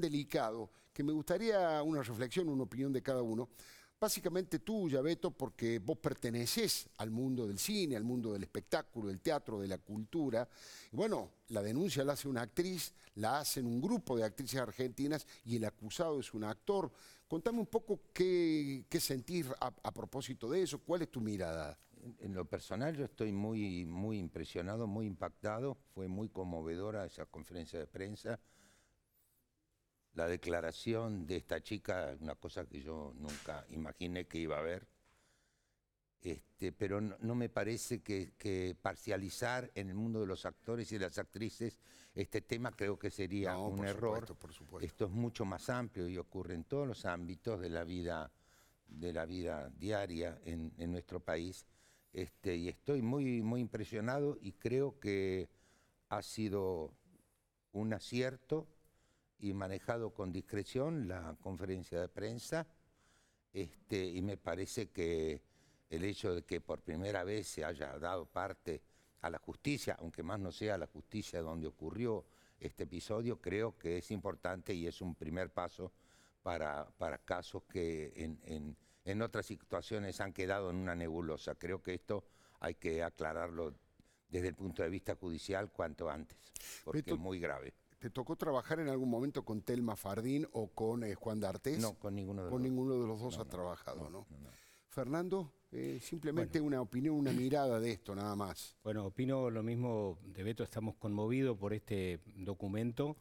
delicado que me gustaría una reflexión, una opinión de cada uno. Básicamente tú Beto, porque vos perteneces al mundo del cine, al mundo del espectáculo, del teatro, de la cultura. bueno, la denuncia la hace una actriz, la hacen un grupo de actrices argentinas y el acusado es un actor. Contame un poco qué, sentir a, propósito de eso, cuál es tu mirada. En, lo personal yo estoy muy, muy impresionado, muy impactado, fue muy conmovedora esa conferencia de prensa la declaración de esta chica, una cosa que yo nunca imaginé que iba a haber, este, pero no, me parece que, parcializar en el mundo de los actores y las actrices este tema creo que sería un error. por supuesto. Esto es mucho más amplio y ocurre en todos los ámbitos de la vida, de la vida diaria en, nuestro país. Este, y estoy muy, muy impresionado y creo que ha sido un acierto y manejado con discreción la conferencia de prensa este, y me parece que el hecho de que por primera vez se haya dado parte a la justicia, aunque más no sea la justicia donde ocurrió este episodio, creo que es importante y es un primer paso para, para casos que en, en, otras situaciones han quedado en una nebulosa. Creo que esto hay que aclararlo desde el punto de vista judicial cuanto antes, porque es muy grave. ¿Te tocó trabajar en algún momento con Telma Fardín o con eh, Juan D'Artés? No, con ninguno de, los dos. con ninguno de los dos ha trabajado, ¿no? Fernando, eh, simplemente una opinión, una mirada de esto, nada más. Bueno, opino lo mismo de Beto, estamos conmovidos por este documento.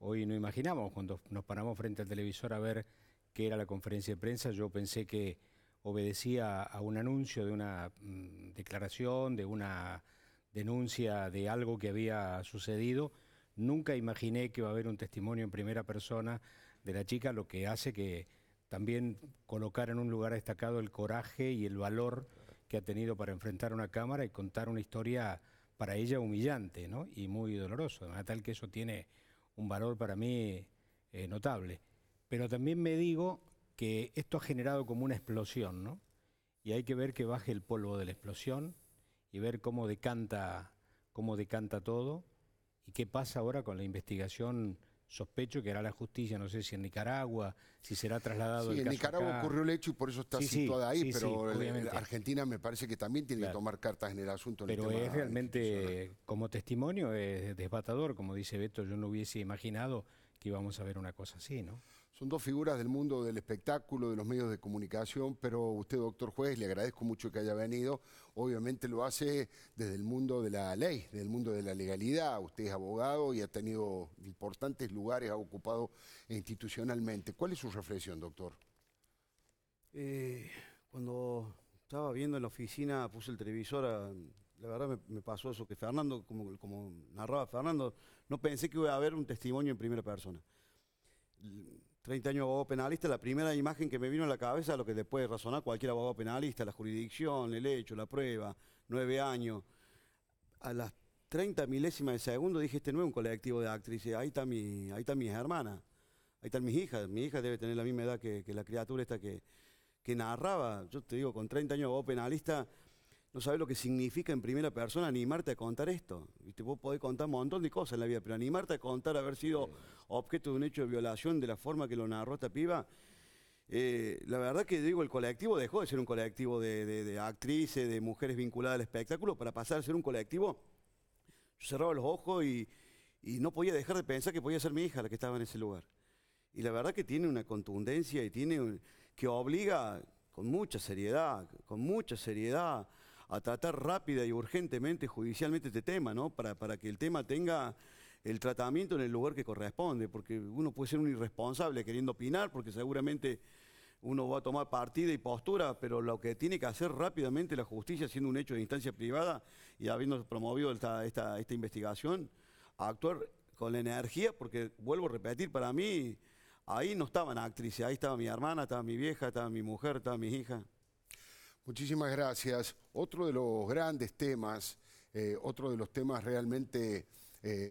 Hoy no imaginamos, cuando nos paramos frente al televisor a ver qué era la conferencia de prensa, yo pensé que obedecía a un anuncio de una mm, declaración, de una denuncia de algo que había sucedido Nunca imaginé que iba a haber un testimonio en primera persona de la chica, lo que hace que también colocar en un lugar destacado el coraje y el valor que ha tenido para enfrentar una cámara y contar una historia para ella humillante y muy doloroso, de manera tal que eso tiene un valor para mí eh, notable. Pero también me digo que esto ha generado como una explosión, ¿no? Y hay que ver que baje el polvo de la explosión y ver cómo decanta, cómo decanta todo. ¿Y qué pasa ahora con la investigación? Sospecho que hará la justicia, no sé si en Nicaragua, si será trasladado. Sí, en Nicaragua ocurrió el hecho y por eso está situada ahí, pero Argentina me parece que también tiene que tomar cartas en el asunto. pero es realmente, como testimonio, es desbatador, como dice Beto, yo no hubiese imaginado que íbamos a ver una cosa así, ¿no? Son dos figuras del mundo del espectáculo, de los medios de comunicación, pero usted, doctor juez, le agradezco mucho que haya venido. Obviamente lo hace desde el mundo de la ley, desde el mundo de la legalidad. Usted es abogado y ha tenido importantes lugares, ha ocupado institucionalmente. ¿Cuál es su reflexión, doctor? Eh, cuando estaba viendo en la oficina, puse el televisor, ah, la verdad me, pasó eso, que Fernando, como, como narraba Fernando, no pensé que iba a haber un testimonio en primera persona 30 años de abogado penalista, la primera imagen que me vino a la cabeza, lo que después razonar cualquier abogado penalista, la jurisdicción, el hecho, la prueba, nueve años. A las 30 milésimas de segundo dije, este no es un colectivo de actrices, ahí está están mis hermanas, ahí están mis hijas, mi hija debe tener la misma edad que, la criatura esta que, que narraba. Yo te digo, con 30 años de abogado penalista, no sabes lo que significa en primera persona animarte a contar esto. Y te puedo contar un montón de cosas en la vida, pero animarte a contar haber sido objeto de un hecho de violación de la forma que lo narró esta piba. Eh, la verdad que digo, el colectivo dejó de ser un colectivo de, actrices, de mujeres vinculadas al espectáculo, para pasar a ser un colectivo. Yo cerraba los ojos y, y no podía dejar de pensar que podía ser mi hija la que estaba en ese lugar. Y la verdad que tiene una contundencia y tiene un, que obliga con mucha seriedad, con mucha seriedad a tratar rápida y urgentemente judicialmente este tema, ¿no? Para, para que el tema tenga el tratamiento en el lugar que corresponde, porque uno puede ser un irresponsable queriendo opinar, porque seguramente uno va a tomar partida y postura, pero lo que tiene que hacer rápidamente la justicia, siendo un hecho de instancia privada y habiendo promovido esta, esta, esta investigación, actuar con la energía, porque vuelvo a repetir, para mí ahí no estaban actrices, ahí estaba mi hermana, estaba mi vieja, estaba mi mujer, estaba mi hija. Muchísimas gracias. Otro de los grandes temas, eh, otro de los temas realmente eh,